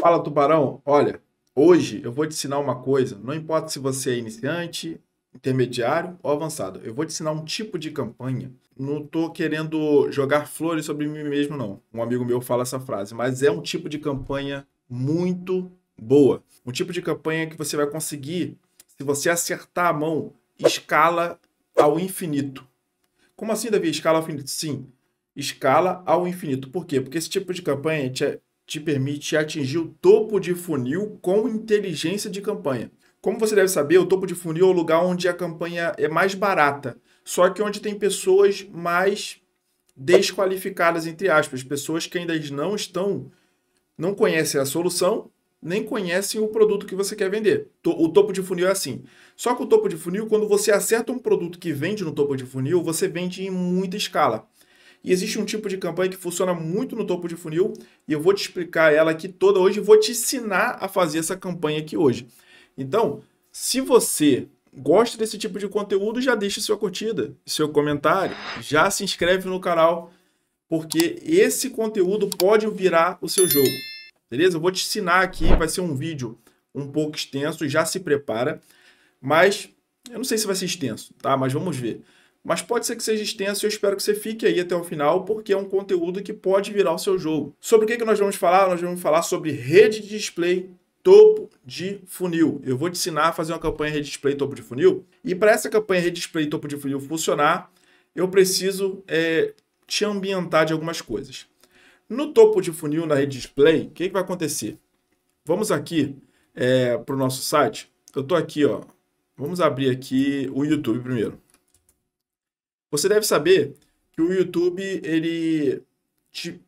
Fala Tubarão, olha, hoje eu vou te ensinar uma coisa, não importa se você é iniciante, intermediário ou avançado, eu vou te ensinar um tipo de campanha. Não tô querendo jogar flores sobre mim mesmo não. Um amigo meu fala essa frase, mas é um tipo de campanha muito boa. Um tipo de campanha que você vai conseguir, se você acertar a mão, escala ao infinito. Como assim, Davi? Escala ao infinito? Sim, escala ao infinito. Por quê? Porque esse tipo de campanha te permite atingir o topo de funil com inteligência de campanha. Como você deve saber, o topo de funil é o lugar onde a campanha é mais barata, só que onde tem pessoas mais desqualificadas, entre aspas, pessoas que ainda não estão, não conhecem a solução, nem conhecem o produto que você quer vender. O topo de funil é assim. Só que o topo de funil, quando você acerta um produto que vende no topo de funil, você vende em muita escala. E existe um tipo de campanha que funciona muito no topo de funil e eu vou te explicar ela aqui toda hoje, vou te ensinar a fazer essa campanha aqui hoje. Então, se você gosta desse tipo de conteúdo, já deixa sua curtida, seu comentário, já se inscreve no canal, porque esse conteúdo pode virar o seu jogo. Beleza? Eu vou te ensinar aqui, vai ser um vídeo um pouco extenso, já se prepara, mas eu não sei se vai ser extenso, tá? Mas vamos ver. Mas pode ser que seja extenso e eu espero que você fique aí até o final, porque é um conteúdo que pode virar o seu jogo. Sobre o que, que nós vamos falar? Nós vamos falar sobre rede de display topo de funil. Eu vou te ensinar a fazer uma campanha rede display topo de funil. E para essa campanha rede display topo de funil funcionar, eu preciso é, te ambientar de algumas coisas. No topo de funil, na rede display, o que, que vai acontecer? Vamos aqui é, para o nosso site. Eu estou aqui, ó. Vamos abrir aqui o YouTube primeiro. Você deve saber que o YouTube, ele, te,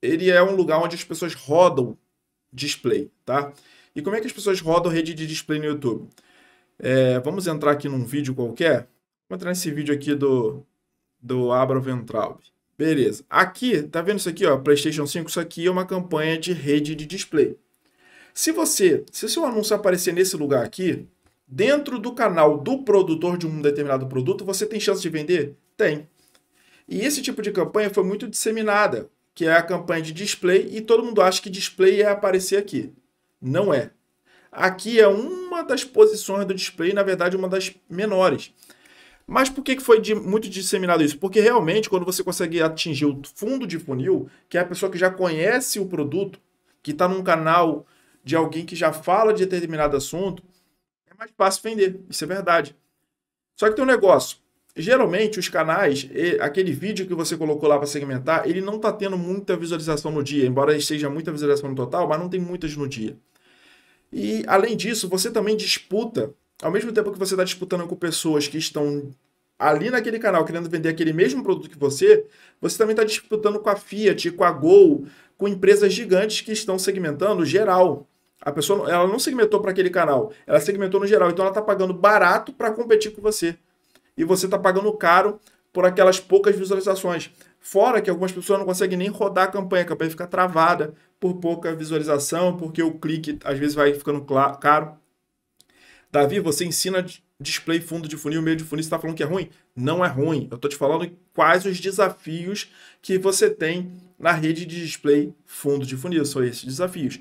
ele é um lugar onde as pessoas rodam display, tá? E como é que as pessoas rodam rede de display no YouTube? É, vamos entrar aqui num vídeo qualquer. Vou entrar nesse vídeo aqui do, do Abra Ventral. Beleza. Aqui, tá vendo isso aqui, ó? PlayStation 5, isso aqui é uma campanha de rede de display. Se você, se o seu anúncio aparecer nesse lugar aqui, dentro do canal do produtor de um determinado produto, você tem chance de vender? Tem. E esse tipo de campanha foi muito disseminada, que é a campanha de display, e todo mundo acha que display é aparecer aqui. Não é. Aqui é uma das posições do display, na verdade, uma das menores. Mas por que foi muito disseminado isso? Porque realmente, quando você consegue atingir o fundo de funil, que é a pessoa que já conhece o produto, que está num canal de alguém que já fala de determinado assunto, mais fácil vender. Isso é verdade. Só que tem um negócio. Geralmente, os canais, aquele vídeo que você colocou lá para segmentar, ele não está tendo muita visualização no dia, embora seja muita visualização no total, mas não tem muitas no dia. E, além disso, você também disputa, ao mesmo tempo que você está disputando com pessoas que estão ali naquele canal querendo vender aquele mesmo produto que você, você também está disputando com a Fiat, com a Gol, com empresas gigantes que estão segmentando geral. A pessoa ela não segmentou para aquele canal, ela segmentou no geral. Então ela está pagando barato para competir com você. E você está pagando caro por aquelas poucas visualizações. Fora que algumas pessoas não conseguem nem rodar a campanha, a campanha fica travada por pouca visualização, porque o clique às vezes vai ficando caro. Davi, você ensina display fundo de funil, meio de funil, você está falando que é ruim? Não é ruim. Eu estou te falando quais os desafios que você tem na rede de display fundo de funil. São esses desafios.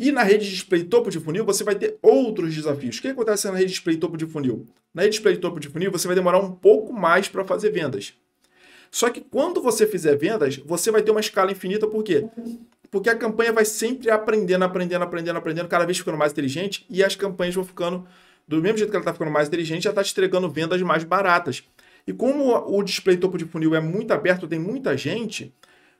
E na rede de display topo de funil, você vai ter outros desafios. O que acontece na rede de display topo de funil? Na rede de display topo de funil, você vai demorar um pouco mais para fazer vendas. Só que quando você fizer vendas, você vai ter uma escala infinita, por quê? Porque a campanha vai sempre aprendendo, aprendendo, aprendendo, aprendendo, cada vez ficando mais inteligente e as campanhas vão ficando, do mesmo jeito que ela está ficando mais inteligente, ela está te entregando vendas mais baratas. E como o display topo de funil é muito aberto, tem muita gente,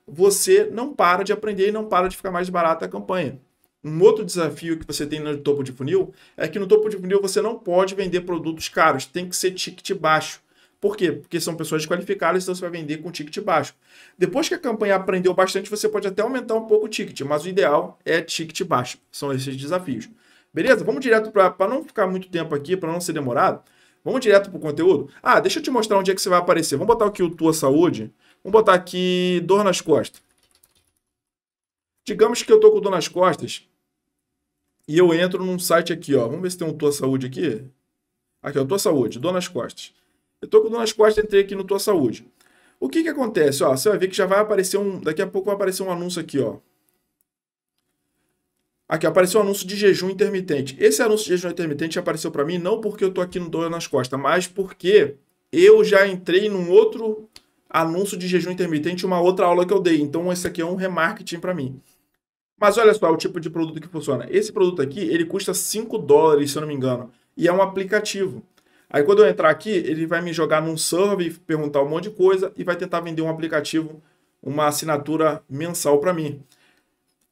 você não para de aprender e não para de ficar mais barata a campanha. Um outro desafio que você tem no topo de funil é que no topo de funil você não pode vender produtos caros, tem que ser ticket baixo. Por quê? Porque são pessoas qualificadas, então você vai vender com ticket baixo. Depois que a campanha aprendeu bastante, você pode até aumentar um pouco o ticket, mas o ideal é ticket baixo. São esses desafios. Beleza? Vamos direto para não ficar muito tempo aqui, para não ser demorado. Vamos direto para o conteúdo? Ah, deixa eu te mostrar onde é que você vai aparecer. Vamos botar aqui o Tua Saúde. Vamos botar aqui dor nas costas. Digamos que eu tô com dor nas costas e eu entro num site aqui, ó. Vamos ver se tem um Tua Saúde aqui. Aqui, ó, Tua Saúde, Donas Costas. Eu tô com Donas Costas, entrei aqui no Tua Saúde. O que que acontece, ó? Você vai ver que já vai aparecer um... Daqui a pouco vai aparecer um anúncio aqui, ó. Aqui, apareceu um anúncio de jejum intermitente. Esse anúncio de jejum intermitente apareceu para mim não porque eu tô aqui no Donas Costas, mas porque eu já entrei num outro anúncio de jejum intermitente, uma outra aula que eu dei. Então, esse aqui é um remarketing para mim. Mas olha só o tipo de produto que funciona. Esse produto aqui, ele custa 5 dólares, se eu não me engano, e é um aplicativo. Aí quando eu entrar aqui, ele vai me jogar num survey, perguntar um monte de coisa e vai tentar vender um aplicativo, uma assinatura mensal para mim.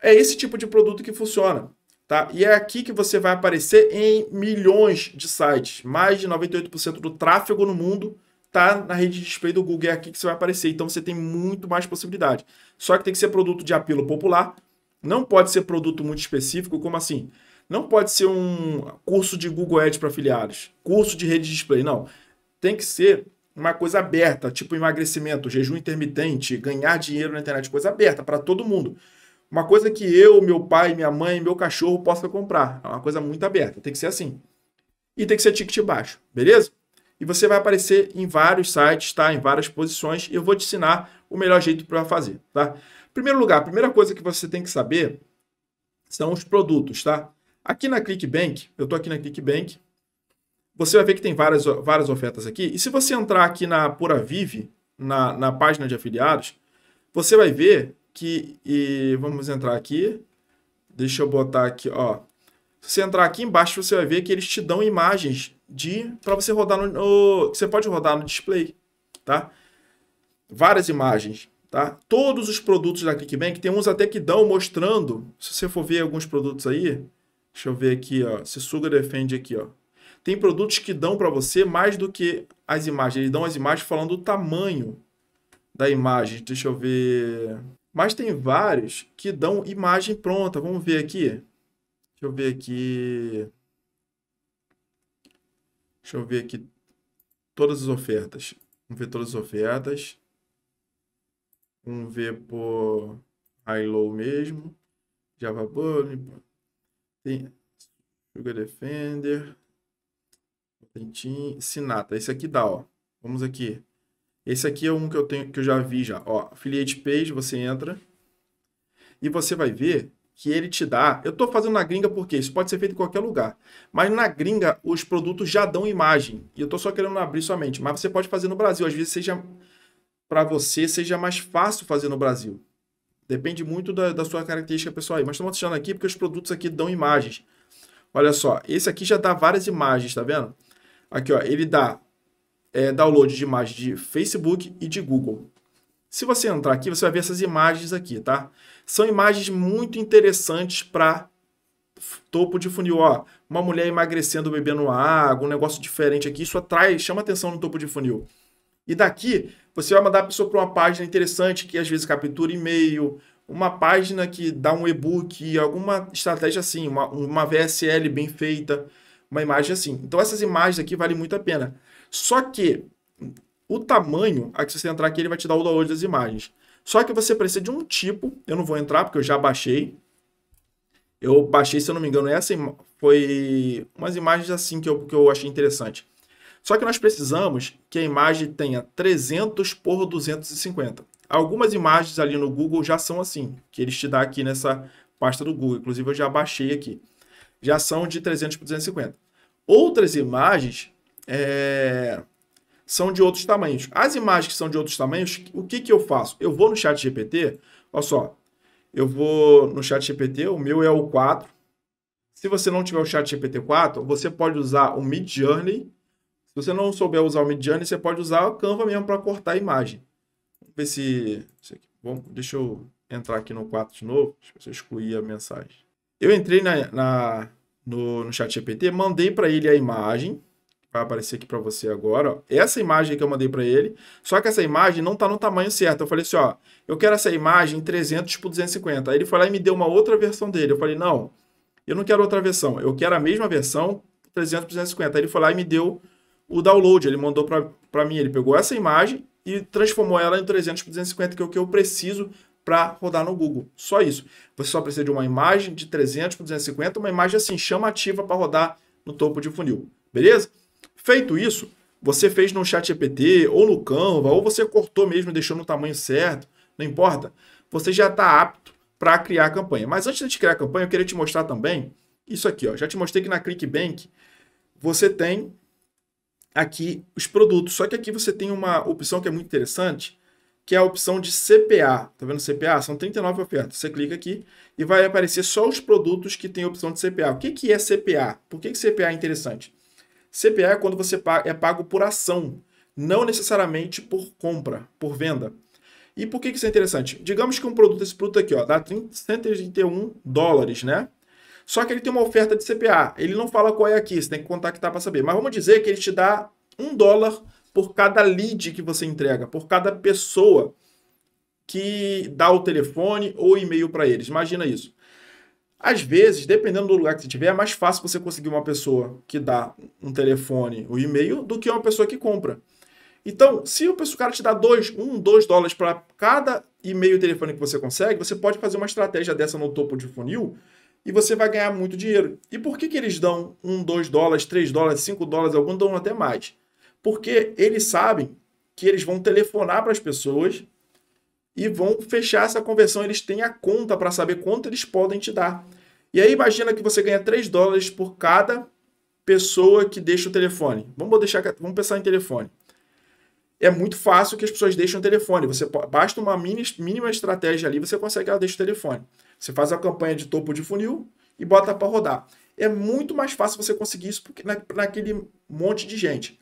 É esse tipo de produto que funciona, tá? E é aqui que você vai aparecer em milhões de sites. Mais de 98% do tráfego no mundo tá na rede de display do Google, é aqui que você vai aparecer. Então você tem muito mais possibilidade. Só que tem que ser produto de apelo popular, não pode ser produto muito específico, como assim? Não pode ser um curso de Google Ads para afiliados, curso de rede display, não. Tem que ser uma coisa aberta, tipo emagrecimento, jejum intermitente, ganhar dinheiro na internet, coisa aberta para todo mundo. Uma coisa que eu, meu pai, minha mãe, meu cachorro possa comprar. É uma coisa muito aberta, tem que ser assim. E tem que ser ticket baixo, beleza? E você vai aparecer em vários sites, tá? Em várias posições. E eu vou te ensinar o melhor jeito para fazer, tá? primeiro lugar, a primeira coisa que você tem que saber são os produtos, tá? Aqui na ClickBank, eu estou aqui na ClickBank, você vai ver que tem várias, várias ofertas aqui. E se você entrar aqui na Pura Vive, na, na página de afiliados, você vai ver que, e vamos entrar aqui, deixa eu botar aqui, ó. Se você entrar aqui embaixo, você vai ver que eles te dão imagens de para você rodar no, no, Você pode rodar no display, tá? Várias imagens. Tá? Todos os produtos da ClickBank, tem uns até que dão mostrando. Se você for ver alguns produtos aí, deixa eu ver aqui, ó, se suga defende aqui, ó. Tem produtos que dão para você mais do que as imagens. Eles dão as imagens falando o tamanho da imagem. Deixa eu ver. Mas tem vários que dão imagem pronta. Vamos ver aqui. Deixa eu ver aqui. Deixa eu ver aqui todas as ofertas. Vamos ver todas as ofertas um V por high-low mesmo, Java Bulb, tem Sugar Defender, tem sinata Esse aqui dá, ó. Vamos aqui. Esse aqui é um que eu tenho que eu já vi já, ó, Affiliate Page, você entra e você vai ver que ele te dá. Eu estou fazendo na gringa porque isso pode ser feito em qualquer lugar. Mas na gringa os produtos já dão imagem. E eu estou só querendo abrir somente mas você pode fazer no Brasil, às vezes seja para você seja mais fácil fazer no Brasil. Depende muito da, da sua característica pessoal aí. Mas estamos achando aqui porque os produtos aqui dão imagens. Olha só, esse aqui já dá várias imagens, tá vendo? Aqui, ó, ele dá é, download de imagens de Facebook e de Google. Se você entrar aqui, você vai ver essas imagens aqui, tá? São imagens muito interessantes para topo de funil, ó. Uma mulher emagrecendo, bebendo água, um negócio diferente aqui. Isso atrai, chama atenção no topo de funil. E daqui você vai mandar a pessoa para uma página interessante que às vezes captura e-mail, uma página que dá um e-book, alguma estratégia assim, uma, uma VSL bem feita, uma imagem assim. Então essas imagens aqui valem muito a pena. Só que o tamanho, aqui se você entrar aqui, ele vai te dar o download das imagens. Só que você precisa de um tipo, eu não vou entrar porque eu já baixei. Eu baixei, se eu não me engano, essa foi umas imagens assim que eu, que eu achei interessante. Só que nós precisamos que a imagem tenha 300 por 250. Algumas imagens ali no Google já são assim, que eles te dão aqui nessa pasta do Google. Inclusive, eu já baixei aqui. Já são de 300 por 250. Outras imagens é, são de outros tamanhos. As imagens que são de outros tamanhos, o que, que eu faço? Eu vou no chat GPT, olha só, eu vou no chat GPT, o meu é o 4. Se você não tiver o chat GPT 4, você pode usar o Mid Journey você não souber usar o Midjourney, você pode usar o Canva mesmo para cortar a imagem. Vamos ver se... Bom, deixa eu entrar aqui no 4 de novo. Deixa eu excluir a mensagem. Eu entrei na, na no, no chat GPT, mandei para ele a imagem. Vai aparecer aqui para você agora. Ó. Essa imagem que eu mandei para ele. Só que essa imagem não está no tamanho certo. Eu falei assim, ó. Eu quero essa imagem 300 por 250. Aí ele foi lá e me deu uma outra versão dele. Eu falei, não. Eu não quero outra versão. Eu quero a mesma versão 300 por 250. Aí ele foi lá e me deu o download. Ele mandou para mim, ele pegou essa imagem e transformou ela em 300 por 250, que é o que eu preciso para rodar no Google. Só isso. Você só precisa de uma imagem de 300 por 250, uma imagem assim chamativa para rodar no topo de funil. Beleza? Feito isso, você fez no chat EPT ou no Canva, ou você cortou mesmo deixou no tamanho certo, não importa. Você já está apto para criar a campanha. Mas antes de criar a campanha, eu queria te mostrar também isso aqui, ó. Já te mostrei que na ClickBank você tem aqui os produtos. Só que aqui você tem uma opção que é muito interessante, que é a opção de CPA. Tá vendo CPA? São 39 ofertas. Você clica aqui e vai aparecer só os produtos que tem opção de CPA. O que, que é CPA? Por que, que CPA é interessante? CPA é quando você é pago por ação, não necessariamente por compra, por venda. E por que, que isso é interessante? Digamos que um produto, esse produto aqui, ó, dá 30, 131 dólares, né? Só que ele tem uma oferta de CPA. Ele não fala qual é aqui, você tem que contactar para saber. Mas vamos dizer que ele te dá um dólar por cada lead que você entrega, por cada pessoa que dá o telefone ou e-mail para eles. Imagina isso. Às vezes, dependendo do lugar que você tiver, é mais fácil você conseguir uma pessoa que dá um telefone ou e-mail do que uma pessoa que compra. Então, se o cara te dá dois, um, dois dólares para cada e-mail telefone que você consegue, você pode fazer uma estratégia dessa no topo de funil e você vai ganhar muito dinheiro. E por que, que eles dão 1, 2 dólares, 3 dólares, 5 dólares, alguns dão até mais? Porque eles sabem que eles vão telefonar para as pessoas e vão fechar essa conversão. Eles têm a conta para saber quanto eles podem te dar. E aí imagina que você ganha 3 dólares por cada pessoa que deixa o telefone. Vamos, deixar, vamos pensar em telefone. É muito fácil que as pessoas deixem o telefone. Você basta uma mini, mínima estratégia ali, você consegue que ela deixe o telefone. Você faz a campanha de topo de funil e bota para rodar. É muito mais fácil você conseguir isso porque na, naquele monte de gente.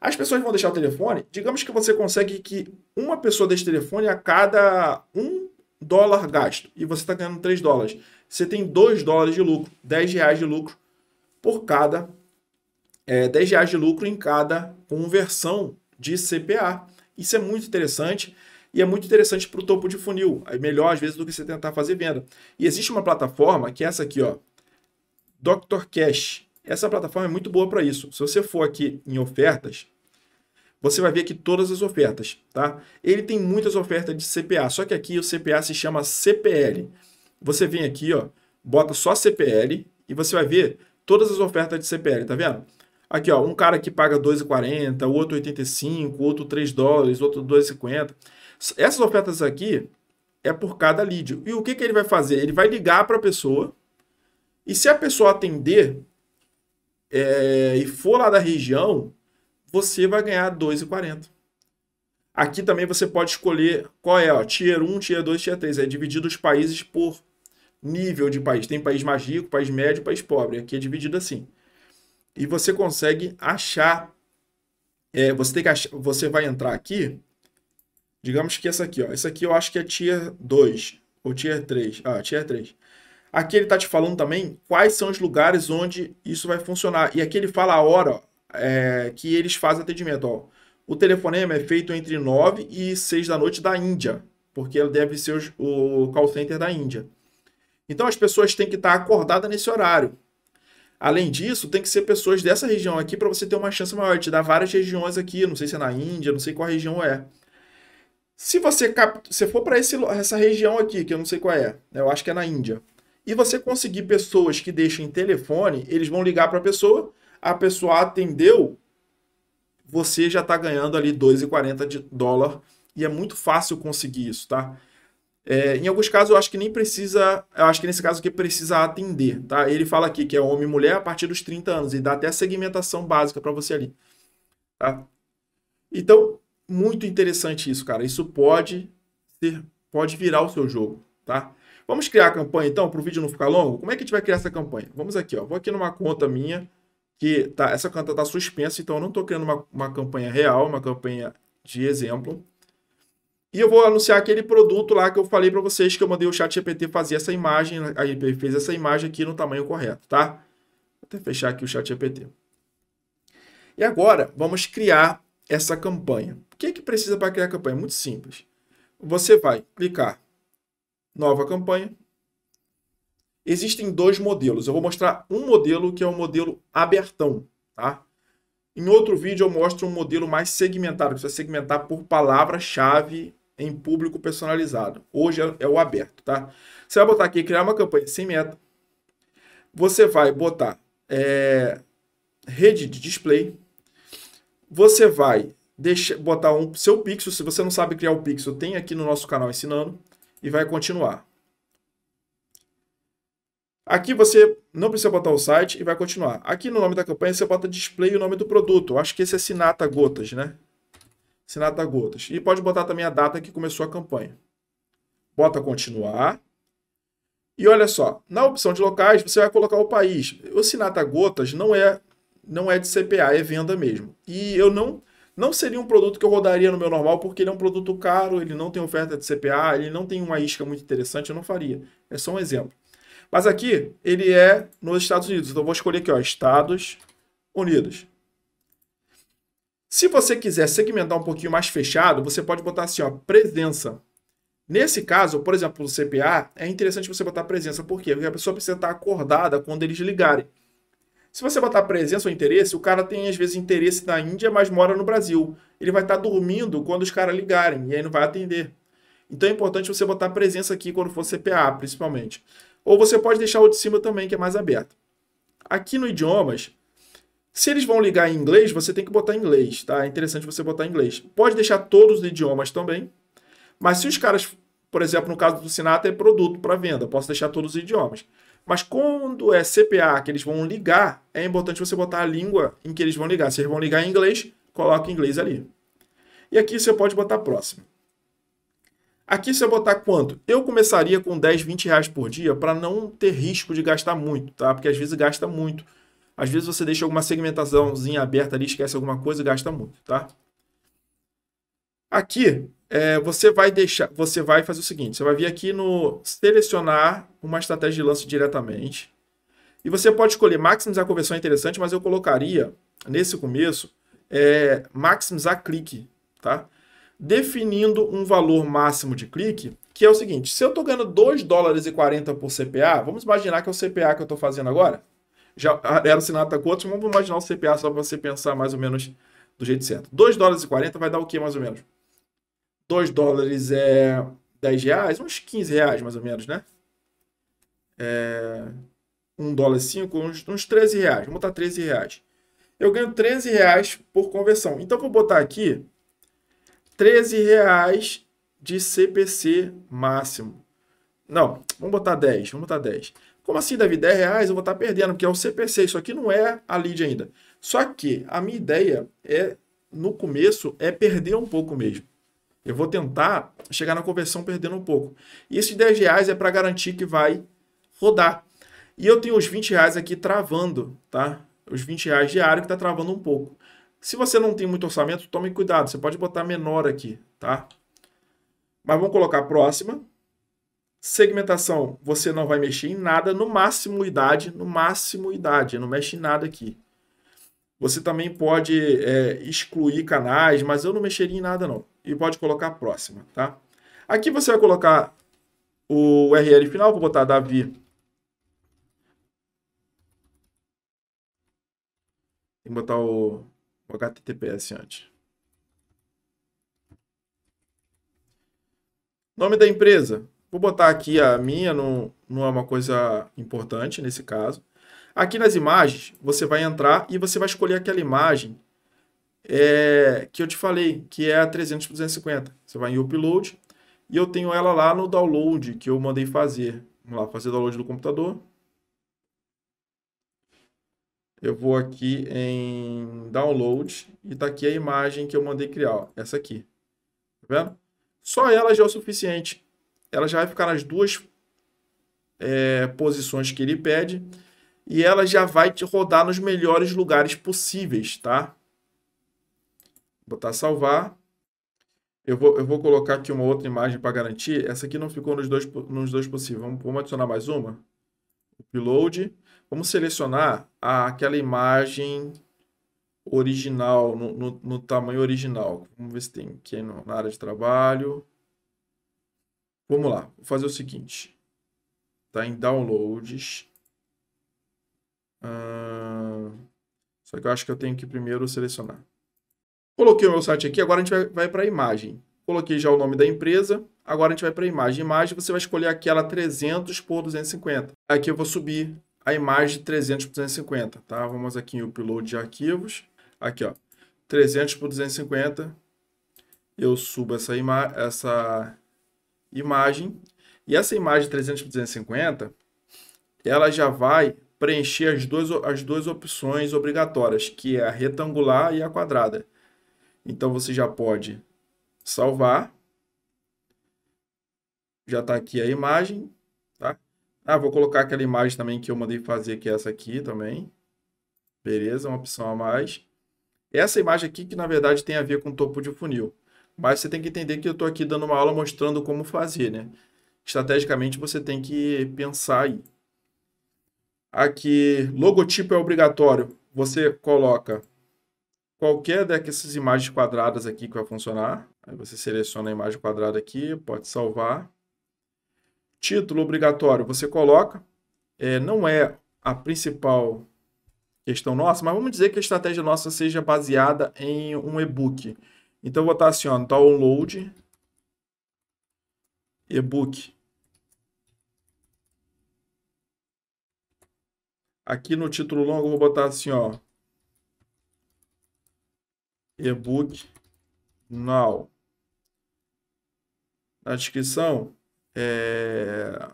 As pessoas vão deixar o telefone. Digamos que você consegue que uma pessoa deixe telefone a cada um dólar gasto e você está ganhando 3 dólares. Você tem 2 dólares de lucro, 10 reais de lucro por cada é, 10 reais de lucro em cada conversão de CPA. Isso é muito interessante e é muito interessante para o topo de funil. É melhor, às vezes, do que você tentar fazer venda. E existe uma plataforma, que é essa aqui, ó, Dr. Cash. Essa plataforma é muito boa para isso. Se você for aqui em ofertas, você vai ver aqui todas as ofertas, tá? Ele tem muitas ofertas de CPA, só que aqui o CPA se chama CPL. Você vem aqui, ó, bota só CPL e você vai ver todas as ofertas de CPL, tá vendo? Aqui, ó, um cara que paga 2,40, o outro 85, o outro 3 dólares, outro 2,50. Essas ofertas aqui é por cada lead. E o que, que ele vai fazer? Ele vai ligar para a pessoa e se a pessoa atender é, e for lá da região, você vai ganhar 2,40. Aqui também você pode escolher qual é, ó, tier 1, tier 2, tier 3. É dividido os países por nível de país. Tem país mais rico, país médio, país pobre. Aqui é dividido assim. E você consegue achar. É, você, tem que achar, você vai entrar aqui Digamos que essa aqui, ó. Essa aqui eu acho que é tier 2 ou tier 3. Ah, tier 3. Aqui ele tá te falando também quais são os lugares onde isso vai funcionar. E aqui ele fala a hora ó, é, que eles fazem atendimento. Ó. O telefonema é feito entre 9 e 6 da noite da Índia, porque ele deve ser os, o call center da Índia. Então as pessoas têm que estar acordadas nesse horário. Além disso, tem que ser pessoas dessa região aqui para você ter uma chance maior. Te dá várias regiões aqui, não sei se é na Índia, não sei qual região é. Se você se for para essa região aqui, que eu não sei qual é, né, eu acho que é na Índia, e você conseguir pessoas que deixem telefone, eles vão ligar para a pessoa, a pessoa atendeu, você já está ganhando ali 2,40 de dólar e é muito fácil conseguir isso, tá? É, em alguns casos eu acho que nem precisa, eu acho que nesse caso que precisa atender, tá? Ele fala aqui que é homem e mulher a partir dos 30 anos e dá até a segmentação básica para você ali, tá? Então, muito interessante isso, cara. Isso pode ser, pode virar o seu jogo, tá? Vamos criar a campanha então, para o vídeo não ficar longo? Como é que a gente vai criar essa campanha? Vamos aqui, ó. Vou aqui numa conta minha, que tá, essa conta está suspensa, então eu não estou criando uma, uma campanha real, uma campanha de exemplo. E eu vou anunciar aquele produto lá que eu falei para vocês que eu mandei o chat GPT fazer essa imagem, aí fez essa imagem aqui no tamanho correto, tá? Vou até fechar aqui o chat GPT. E agora, vamos criar essa campanha. O que é que precisa para criar a campanha? Muito simples. Você vai clicar nova campanha. Existem dois modelos. Eu vou mostrar um modelo que é o um modelo abertão, tá? Em outro vídeo eu mostro um modelo mais segmentado, que você segmentar por palavra-chave em público personalizado. Hoje é, é o aberto, tá? Você vai botar aqui criar uma campanha sem meta. Você vai botar é, rede de display você vai deixar, botar um seu pixel, se você não sabe criar o pixel, tem aqui no nosso canal ensinando e vai continuar. Aqui você não precisa botar o site e vai continuar. Aqui no nome da campanha você bota display e o nome do produto. Eu acho que esse é Sinata Gotas, né? Sinata Gotas. E pode botar também a data que começou a campanha. Bota continuar. E olha só, na opção de locais você vai colocar o país. O Sinata Gotas não é não é de CPA, é venda mesmo. E eu não não seria um produto que eu rodaria no meu normal, porque ele é um produto caro, ele não tem oferta de CPA, ele não tem uma isca muito interessante, eu não faria. É só um exemplo. Mas aqui, ele é nos Estados Unidos. Então, eu vou escolher aqui, ó, Estados Unidos. Se você quiser segmentar um pouquinho mais fechado, você pode botar assim, ó, presença. Nesse caso, por exemplo, o CPA, é interessante você botar presença. Por quê? Porque a pessoa precisa estar acordada quando eles ligarem. Se você botar presença ou interesse, o cara tem às vezes interesse na Índia, mas mora no Brasil. Ele vai estar tá dormindo quando os caras ligarem e aí não vai atender. Então é importante você botar presença aqui quando for CPA, principalmente. Ou você pode deixar o de cima também, que é mais aberto. Aqui no idiomas, se eles vão ligar em inglês, você tem que botar em inglês, tá? É interessante você botar em inglês. Pode deixar todos os idiomas também, mas se os caras, por exemplo, no caso do Sinatra é produto para venda, posso deixar todos os idiomas. Mas quando é CPA que eles vão ligar, é importante você botar a língua em que eles vão ligar. Se eles vão ligar em inglês, coloca em inglês ali. E aqui você pode botar próximo. Aqui você botar quanto? Eu começaria com 10, 20 reais por dia para não ter risco de gastar muito, tá? Porque às vezes gasta muito. Às vezes você deixa alguma segmentaçãozinha aberta ali, esquece alguma coisa e gasta muito, tá? Aqui é, você vai deixar, você vai fazer o seguinte, você vai vir aqui no selecionar uma estratégia de lance diretamente. E você pode escolher maximizar conversão é interessante, mas eu colocaria nesse começo é, maximizar clique, tá? Definindo um valor máximo de clique, que é o seguinte, se eu estou ganhando 2 dólares e 40 por CPA, vamos imaginar que é o CPA que eu estou fazendo agora, já era o Sinata Coates, vamos imaginar o CPA só para você pensar mais ou menos do jeito certo. 2 dólares e 40 vai dar o que mais ou menos? 2 dólares é 10 reais, uns 15 reais mais ou menos, né? É, 1 dólar 5, uns, uns 13 reais. Vou botar 13 reais. Eu ganho 13 reais por conversão. Então, vou botar aqui 13 reais de CPC máximo. Não, vamos botar 10, vamos botar 10. Como assim, Davi? 10 reais eu vou estar tá perdendo, porque é o CPC, isso aqui não é a lead ainda. Só que a minha ideia é, no começo, é perder um pouco mesmo. Eu vou tentar chegar na conversão perdendo um pouco. E esses 10 reais é para garantir que vai rodar. E eu tenho os 20 reais aqui travando, tá? Os 20 reais diário que está travando um pouco. Se você não tem muito orçamento, tome cuidado. Você pode botar menor aqui, tá? Mas vamos colocar próxima. Segmentação, você não vai mexer em nada. No máximo idade, no máximo idade. Não mexe em nada aqui. Você também pode é, excluir canais, mas eu não mexeria em nada não e pode colocar próxima, tá? Aqui você vai colocar o URL final, vou botar Davi. Tem que botar o, o HTTPS antes. Nome da empresa. Vou botar aqui a minha, não, não é uma coisa importante nesse caso. Aqui nas imagens, você vai entrar e você vai escolher aquela imagem é, que eu te falei, que é a 300 por 250. Você vai em upload e eu tenho ela lá no download que eu mandei fazer. Vamos lá, fazer download do computador. Eu vou aqui em download e tá aqui a imagem que eu mandei criar, ó, essa aqui. Tá vendo? Só ela já é o suficiente. Ela já vai ficar nas duas é, posições que ele pede e ela já vai te rodar nos melhores lugares possíveis, tá? botar salvar. Eu vou, eu vou colocar aqui uma outra imagem para garantir. Essa aqui não ficou nos dois, nos dois possíveis. Vamos, vamos adicionar mais uma. Upload. Vamos selecionar a, aquela imagem original, no, no, no, tamanho original. Vamos ver se tem aqui no, na área de trabalho. Vamos lá, vou fazer o seguinte. Tá em downloads. Ah, só que eu acho que eu tenho que primeiro selecionar. Coloquei o meu site aqui, agora a gente vai, vai para a imagem. Coloquei já o nome da empresa, agora a gente vai para a imagem. Imagem, você vai escolher aquela 300 por 250. Aqui eu vou subir a imagem de 300 por 250, tá? Vamos aqui em Upload de Arquivos. Aqui, ó, 300 por 250. Eu subo essa, ima essa imagem. E essa imagem 300 por 250, ela já vai preencher as duas, as duas opções obrigatórias, que é a retangular e a quadrada. Então você já pode salvar. Já está aqui a imagem, tá? Ah, vou colocar aquela imagem também que eu mandei fazer, que é essa aqui também. Beleza, uma opção a mais. Essa imagem aqui que na verdade tem a ver com topo de funil. Mas você tem que entender que eu estou aqui dando uma aula mostrando como fazer, né? Estrategicamente você tem que pensar aí. Aqui, logotipo é obrigatório. Você coloca qualquer dessas é, né, imagens quadradas aqui que vai funcionar. Aí você seleciona a imagem quadrada aqui, pode salvar. Título obrigatório, você coloca. É, não é a principal questão nossa, mas vamos dizer que a estratégia nossa seja baseada em um e-book. Então, eu vou estar assim, ó, download, e-book. Aqui no título longo, eu vou botar assim, ó, ebook now. Na descrição, é,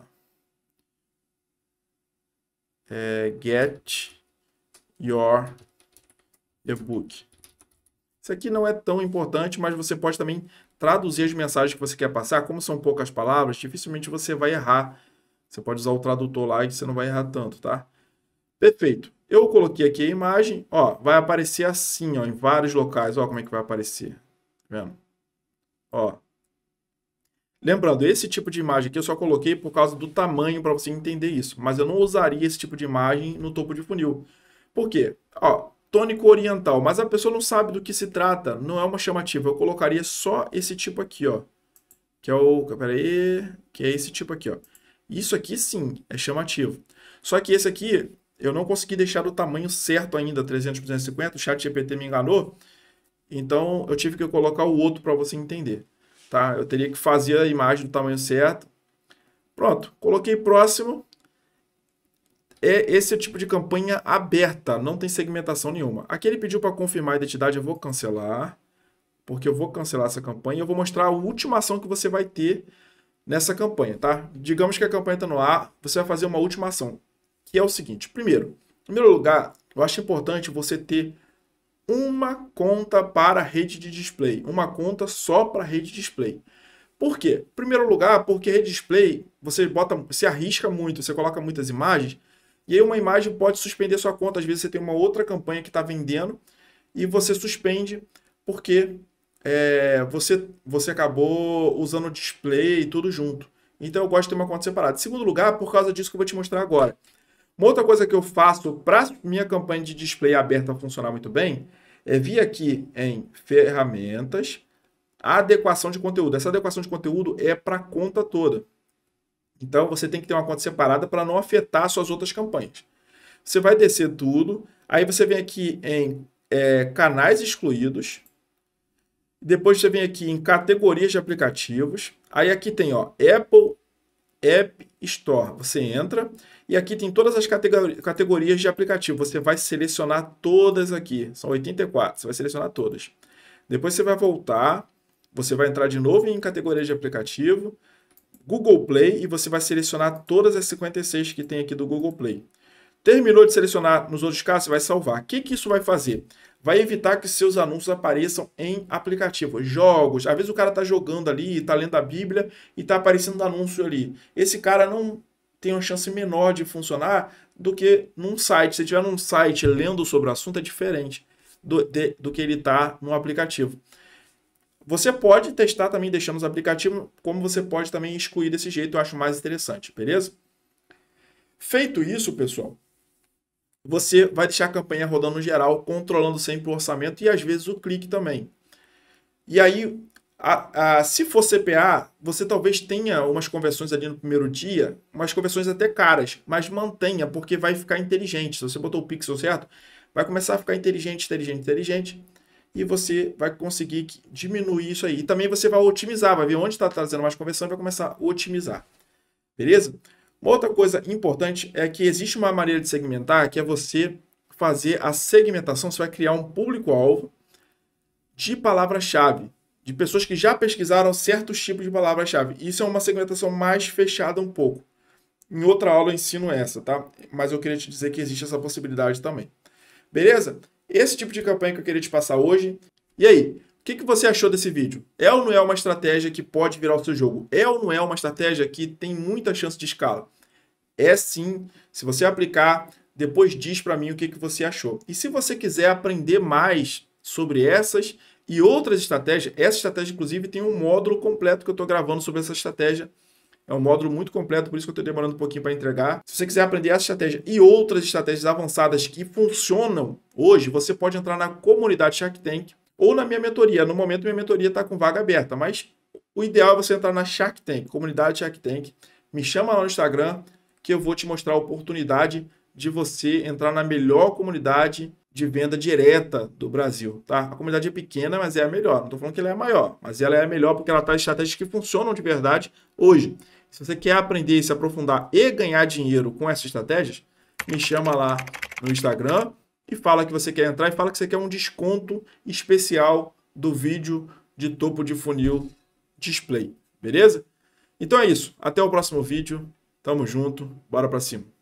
é get your ebook Isso aqui não é tão importante, mas você pode também traduzir as mensagens que você quer passar. Como são poucas palavras, dificilmente você vai errar. Você pode usar o tradutor lá e você não vai errar tanto, tá? Perfeito. Eu coloquei aqui a imagem, ó, vai aparecer assim, ó, em vários locais, ó, como é que vai aparecer. Tá vendo? Ó. Lembrando, esse tipo de imagem aqui eu só coloquei por causa do tamanho para você entender isso, mas eu não usaria esse tipo de imagem no topo de funil. Por quê? Ó, tônico oriental, mas a pessoa não sabe do que se trata, não é uma chamativa. Eu colocaria só esse tipo aqui, ó, que é o, peraí, que é esse tipo aqui, ó. Isso aqui sim é chamativo. Só que esse aqui eu não consegui deixar o tamanho certo ainda, 300 por 250, o chat GPT me enganou. Então, eu tive que colocar o outro para você entender, tá? Eu teria que fazer a imagem do tamanho certo. Pronto, coloquei próximo. É esse é tipo de campanha aberta, não tem segmentação nenhuma. Aqui ele pediu para confirmar a identidade, eu vou cancelar, porque eu vou cancelar essa campanha. Eu vou mostrar a última ação que você vai ter nessa campanha, tá? Digamos que a campanha está no ar, você vai fazer uma última ação que é o seguinte: primeiro, em primeiro lugar, eu acho importante você ter uma conta para rede de display, uma conta só para rede de display. Por quê? Em primeiro lugar, porque rede display você bota, se arrisca muito, você coloca muitas imagens e aí uma imagem pode suspender sua conta. Às vezes você tem uma outra campanha que está vendendo e você suspende porque é, você, você acabou usando display e tudo junto. Então eu gosto de ter uma conta separada. Em segundo lugar, por causa disso que eu vou te mostrar agora. Uma outra coisa que eu faço para minha campanha de display aberta funcionar muito bem é vir aqui em ferramentas, adequação de conteúdo. Essa adequação de conteúdo é para a conta toda. Então você tem que ter uma conta separada para não afetar suas outras campanhas. Você vai descer tudo, aí você vem aqui em é, canais excluídos, depois você vem aqui em categorias de aplicativos, aí aqui tem ó, Apple App Store. Você entra, e aqui tem todas as categorias de aplicativo. Você vai selecionar todas aqui. São 84. Você vai selecionar todas. Depois você vai voltar. Você vai entrar de novo em categorias de aplicativo. Google Play. E você vai selecionar todas as 56 que tem aqui do Google Play. Terminou de selecionar nos outros casos, você vai salvar. O que, que isso vai fazer? Vai evitar que seus anúncios apareçam em aplicativos, jogos. Às vezes o cara está jogando ali, está lendo a Bíblia e está aparecendo anúncio ali. Esse cara não tem uma chance menor de funcionar do que num site. Se tiver num site lendo sobre o assunto, é diferente do, de, do que ele está no aplicativo. Você pode testar também deixando os aplicativos, como você pode também excluir desse jeito, eu acho mais interessante, beleza? Feito isso, pessoal, você vai deixar a campanha rodando no geral, controlando sempre o orçamento e às vezes o clique também. E aí, a, a, se for CPA, você talvez tenha umas conversões ali no primeiro dia, umas conversões até caras, mas mantenha, porque vai ficar inteligente. Se você botou o pixel certo, vai começar a ficar inteligente, inteligente, inteligente, e você vai conseguir diminuir isso aí. E também você vai otimizar, vai ver onde está trazendo mais conversão e vai começar a otimizar. Beleza? Uma outra coisa importante é que existe uma maneira de segmentar, que é você fazer a segmentação, você vai criar um público-alvo de palavra-chave de pessoas que já pesquisaram certos tipos de palavras chave Isso é uma segmentação mais fechada um pouco. Em outra aula eu ensino essa, tá? Mas eu queria te dizer que existe essa possibilidade também. Beleza? Esse tipo de campanha que eu queria te passar hoje. E aí, o que, que você achou desse vídeo? É ou não é uma estratégia que pode virar o seu jogo? É ou não é uma estratégia que tem muita chance de escala? É sim. Se você aplicar, depois diz para mim o que, que você achou. E se você quiser aprender mais sobre essas e outras estratégias. Essa estratégia, inclusive, tem um módulo completo que eu estou gravando sobre essa estratégia. É um módulo muito completo, por isso que eu estou demorando um pouquinho para entregar. Se você quiser aprender essa estratégia e outras estratégias avançadas que funcionam hoje, você pode entrar na comunidade Shark Tank ou na minha mentoria. No momento, minha mentoria está com vaga aberta, mas o ideal é você entrar na Shark Tank, comunidade Shark Tank. Me chama lá no Instagram que eu vou te mostrar a oportunidade de você entrar na melhor comunidade de venda direta do Brasil, tá? A comunidade é pequena, mas é a melhor. Não estou falando que ela é a maior, mas ela é a melhor porque ela traz tá estratégias que funcionam de verdade hoje. Se você quer aprender, se aprofundar e ganhar dinheiro com essas estratégias, me chama lá no Instagram e fala que você quer entrar e fala que você quer um desconto especial do vídeo de topo de funil display, beleza? Então é isso. Até o próximo vídeo. Tamo junto. Bora pra cima.